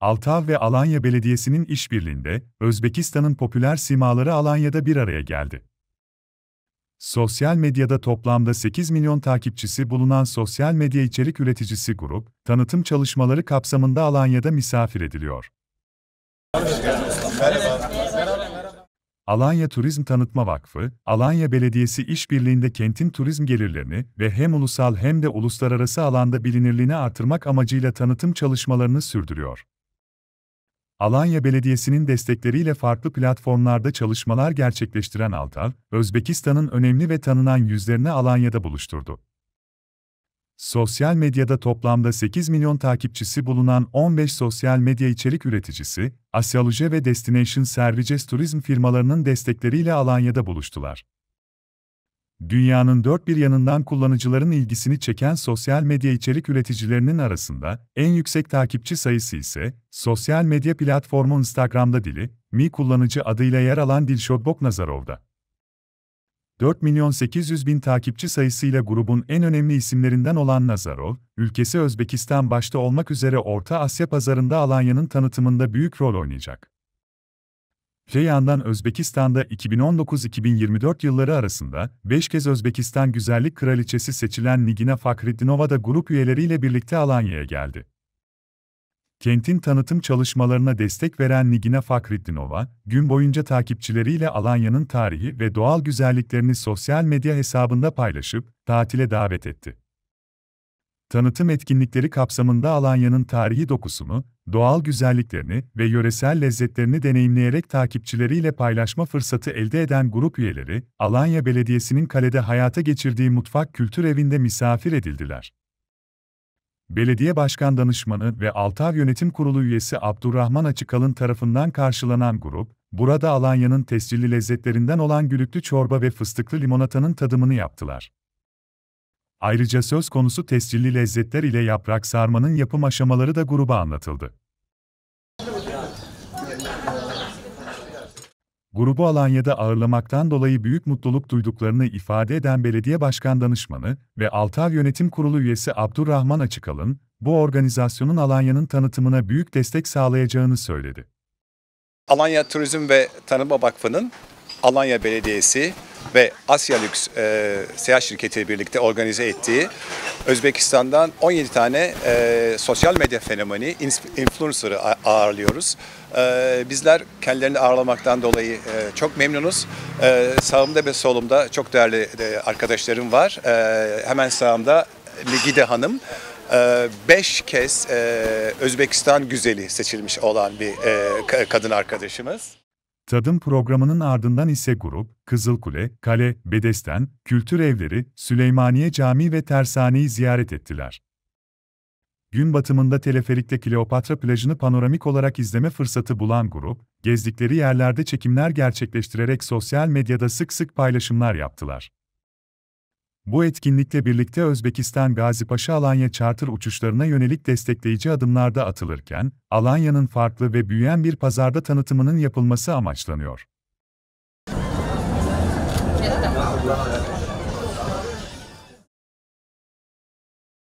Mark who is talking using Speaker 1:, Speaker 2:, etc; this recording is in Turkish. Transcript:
Speaker 1: Altav ve Alanya Belediyesi'nin işbirliğinde Özbekistan'ın popüler simaları Alanya'da bir araya geldi. Sosyal medyada toplamda 8 milyon takipçisi bulunan sosyal medya içerik üreticisi grup, tanıtım çalışmaları kapsamında Alanya'da misafir ediliyor.
Speaker 2: Merhaba. Merhaba.
Speaker 1: Alanya Turizm Tanıtma Vakfı, Alanya Belediyesi işbirliğinde kentin turizm gelirlerini ve hem ulusal hem de uluslararası alanda bilinirliğini artırmak amacıyla tanıtım çalışmalarını sürdürüyor. Alanya Belediyesi'nin destekleriyle farklı platformlarda çalışmalar gerçekleştiren Altar, Özbekistan'ın önemli ve tanınan yüzlerini Alanya'da buluşturdu. Sosyal medyada toplamda 8 milyon takipçisi bulunan 15 sosyal medya içerik üreticisi, Asyaloje ve Destination Services turizm firmalarının destekleriyle Alanya'da buluştular. Dünyanın dört bir yanından kullanıcıların ilgisini çeken sosyal medya içerik üreticilerinin arasında en yüksek takipçi sayısı ise sosyal medya platformu Instagram'da dili, mi kullanıcı adıyla yer alan Dilşod Boknazarov'da. 4 milyon 800 bin takipçi sayısıyla grubun en önemli isimlerinden olan Nazarov, ülkesi Özbekistan başta olmak üzere Orta Asya pazarında Alanya'nın tanıtımında büyük rol oynayacak. Öte Özbekistan'da 2019-2024 yılları arasında 5 kez Özbekistan Güzellik Kraliçesi seçilen Nigina Fakriddinova da grup üyeleriyle birlikte Alanya'ya geldi. Kentin tanıtım çalışmalarına destek veren Nigina Fakriddinova, gün boyunca takipçileriyle Alanya'nın tarihi ve doğal güzelliklerini sosyal medya hesabında paylaşıp tatile davet etti. Tanıtım etkinlikleri kapsamında Alanya'nın tarihi dokusunu, doğal güzelliklerini ve yöresel lezzetlerini deneyimleyerek takipçileriyle paylaşma fırsatı elde eden grup üyeleri, Alanya Belediyesi'nin kalede hayata geçirdiği mutfak kültür evinde misafir edildiler. Belediye Başkan Danışmanı ve Altar Yönetim Kurulu üyesi Abdurrahman Açıkalın tarafından karşılanan grup, burada Alanya'nın tescilli lezzetlerinden olan gülüklü çorba ve fıstıklı limonatanın tadımını yaptılar. Ayrıca söz konusu tescilli lezzetler ile yaprak sarmanın yapım aşamaları da gruba anlatıldı grubu Alanya'da ağırlamaktan dolayı büyük mutluluk duyduklarını ifade eden belediye başkan danışmanı ve Altar Yönetim Kurulu üyesi Abdurrahman Açıkalın, bu organizasyonun Alanya'nın tanıtımına büyük destek sağlayacağını söyledi.
Speaker 2: Alanya Turizm ve Tanıma Vakfı'nın Alanya Belediyesi ve Asya Lüks e, Seyahat Şirketi birlikte organize ettiği Özbekistan'dan 17 tane e, sosyal medya fenomeni, influencer'ı ağırlıyoruz. E, bizler kendilerini ağırlamaktan dolayı e, çok memnunuz. E, sağımda ve solumda çok değerli e, arkadaşlarım var. E, hemen sağımda Ligide Hanım. 5 e, kez e, Özbekistan güzeli seçilmiş olan bir e, kadın arkadaşımız.
Speaker 1: Tadım programının ardından ise grup, Kızılkule, Kale, Bedesten, Kültür Evleri, Süleymaniye Camii ve Tersaneyi ziyaret ettiler. Gün batımında teleferikte Kleopatra plajını panoramik olarak izleme fırsatı bulan grup, gezdikleri yerlerde çekimler gerçekleştirerek sosyal medyada sık sık paylaşımlar yaptılar. Bu etkinlikle birlikte Özbekistan Gazipaşa Alanya charter uçuşlarına yönelik destekleyici adımlar da atılırken, Alanya'nın farklı ve büyüyen bir pazarda tanıtımının yapılması amaçlanıyor.